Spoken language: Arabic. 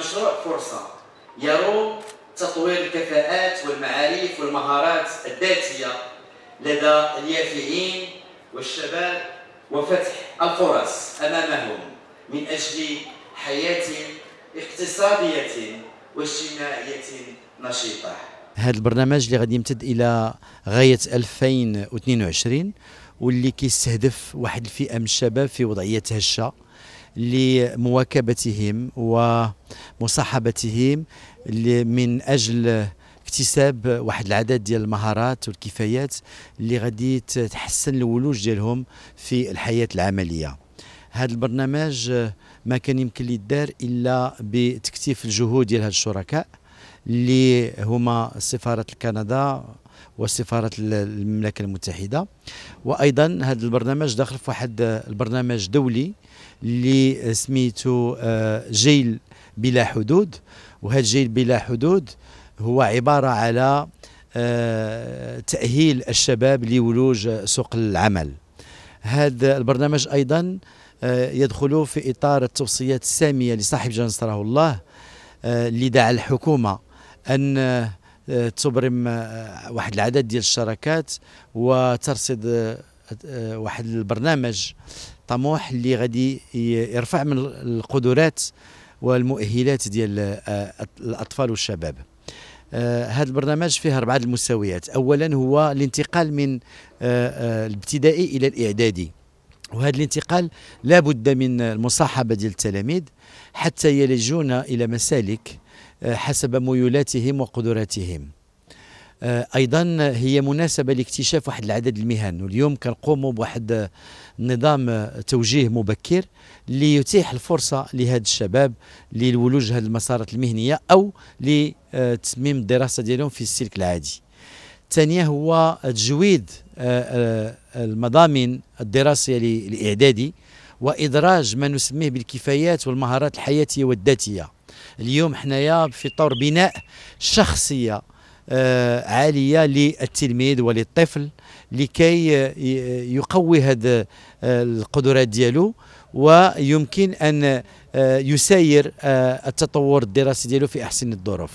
مشروع فرصة يروم تطوير الكفاءات والمعارف والمهارات الذاتية لدى اليافعين والشباب وفتح الفرص أمامهم من أجل حياة اقتصادية واجتماعية نشيطة هذا البرنامج اللي غادي يمتد الى غايه 2022 واللي كيستهدف واحد الفئه من الشباب في وضعيه هشه لمواكبتهم ومصاحبتهم من اجل اكتساب واحد العدد ديال المهارات والكفايات اللي غادي تحسن الولوج ديالهم في الحياه العمليه هذا البرنامج ما كان يمكن يدار الا بتكثيف الجهود ديال هاد الشركاء اللي هما سفاره كندا والسفاره المملكه المتحده وايضا هذا البرنامج داخل في واحد البرنامج دولي اللي سميته آه، جيل بلا حدود وهذا جيل بلا حدود هو عباره على آه، تاهيل الشباب لولوج سوق العمل هذا البرنامج ايضا آه، يدخل في اطار التوصيات الساميه لصاحب جنس نصره الله اللي دعا الحكومه ان تبرم آه، واحد العدد ديال الشراكات وترصد آه، آه، واحد البرنامج طموح اللي غادي يرفع من القدرات والمؤهلات ديال الاطفال والشباب هذا البرنامج فيه اربعه المستويات اولا هو الانتقال من الابتدائي الى الاعدادي وهذا الانتقال لابد من المصاحبه ديال التلاميذ حتى يلجون الى مسالك آه، حسب ميولاتهم وقدراتهم آه، ايضا هي مناسبه لاكتشاف واحد العدد المهن واليوم كنقوموا بواحد نظام توجيه مبكر ليتيح الفرصه لهذا الشباب للولوج هذه المسارات المهنيه او لتتميم الدراسه ديالهم في السلك العادي الثانيه هو تجويد آه، المضامين الدراسيه الاعدادي وادراج ما نسميه بالكفايات والمهارات الحياتيه والذاتيه اليوم حنايا في طور بناء شخصيه آه، عاليه للتلميذ وللطفل لكي يقوي هذه آه، القدرات ديالو ويمكن ان آه، يسير التطور الدراسي ديالو في احسن الظروف